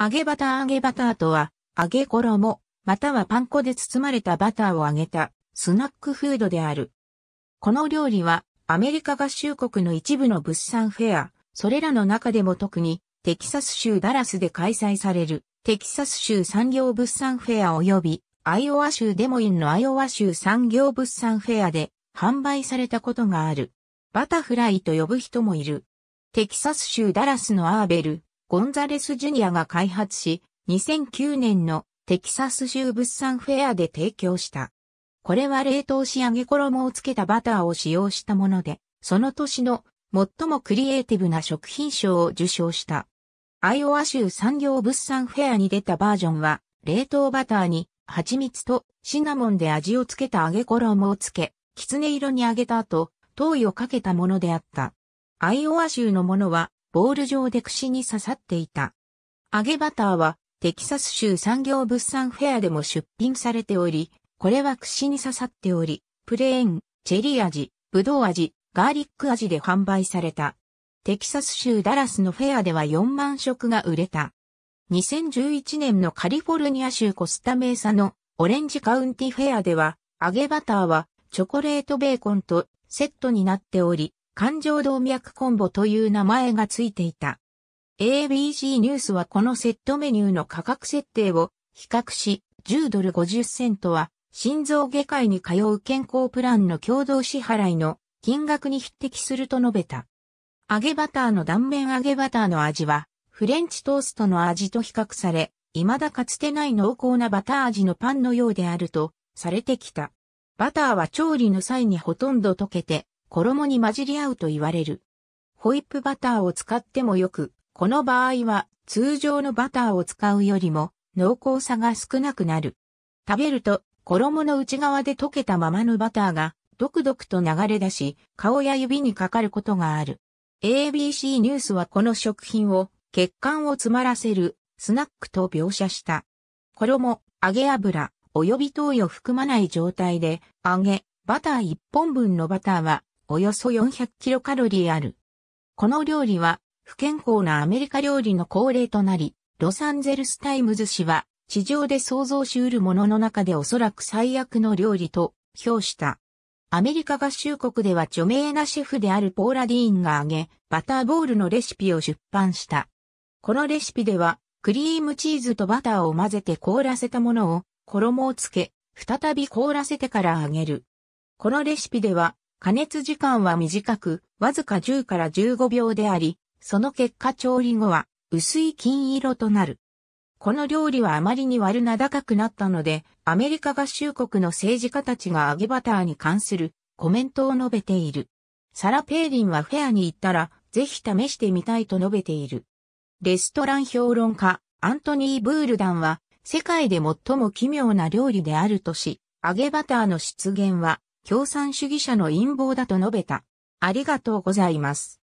揚げバター揚げバターとは、揚げ衣、またはパン粉で包まれたバターを揚げた、スナックフードである。この料理は、アメリカ合衆国の一部の物産フェア、それらの中でも特に、テキサス州ダラスで開催される、テキサス州産業物産フェア及び、アイオワ州デモインのアイオワ州産業物産フェアで、販売されたことがある。バタフライと呼ぶ人もいる。テキサス州ダラスのアーベル、ゴンザレス・ジュニアが開発し、2009年のテキサス州物産フェアで提供した。これは冷凍し揚げ衣をつけたバターを使用したもので、その年の最もクリエイティブな食品賞を受賞した。アイオワ州産業物産フェアに出たバージョンは、冷凍バターに蜂蜜とシナモンで味をつけた揚げ衣をつけ、きつね色に揚げた後、糖をかけたものであった。アイオワ州のものはボール状で串に刺さっていた。揚げバターはテキサス州産業物産フェアでも出品されており、これは串に刺さっており、プレーン、チェリー味、ぶどう味、ガーリック味で販売された。テキサス州ダラスのフェアでは4万食が売れた。2011年のカリフォルニア州コスタメーサのオレンジカウンティフェアでは、揚げバターはチョコレートベーコンとセットになっており、環状動脈コンボという名前がついていた。ABC ニュースはこのセットメニューの価格設定を比較し、10ドル50セントは心臓外科医に通う健康プランの共同支払いの金額に匹敵すると述べた。揚げバターの断面揚げバターの味は、フレンチトーストの味と比較され、未だかつてない濃厚なバター味のパンのようであるとされてきた。バターは調理の際にほとんど溶けて、衣に混じり合うと言われる。ホイップバターを使ってもよく、この場合は通常のバターを使うよりも濃厚さが少なくなる。食べると衣の内側で溶けたままのバターがドクドクと流れ出し、顔や指にかかることがある。ABC ニュースはこの食品を血管を詰まらせるスナックと描写した。衣、揚げ油、及び糖を含まない状態で揚げ、バター1本分のバターはおよそ400キロカロリーある。この料理は不健康なアメリカ料理の恒例となり、ロサンゼルスタイムズ紙は地上で想像し得るものの中でおそらく最悪の料理と評した。アメリカ合衆国では著名なシェフであるポーラ・ディーンが挙げ、バターボールのレシピを出版した。このレシピでは、クリームチーズとバターを混ぜて凍らせたものを、衣をつけ、再び凍らせてから揚げる。このレシピでは、加熱時間は短く、わずか10から15秒であり、その結果調理後は薄い金色となる。この料理はあまりに悪な高くなったので、アメリカ合衆国の政治家たちが揚げバターに関するコメントを述べている。サラ・ペーリンはフェアに行ったら、ぜひ試してみたいと述べている。レストラン評論家、アントニー・ブールダンは、世界で最も奇妙な料理であるとし、揚げバターの出現は、共産主義者の陰謀だと述べた。ありがとうございます。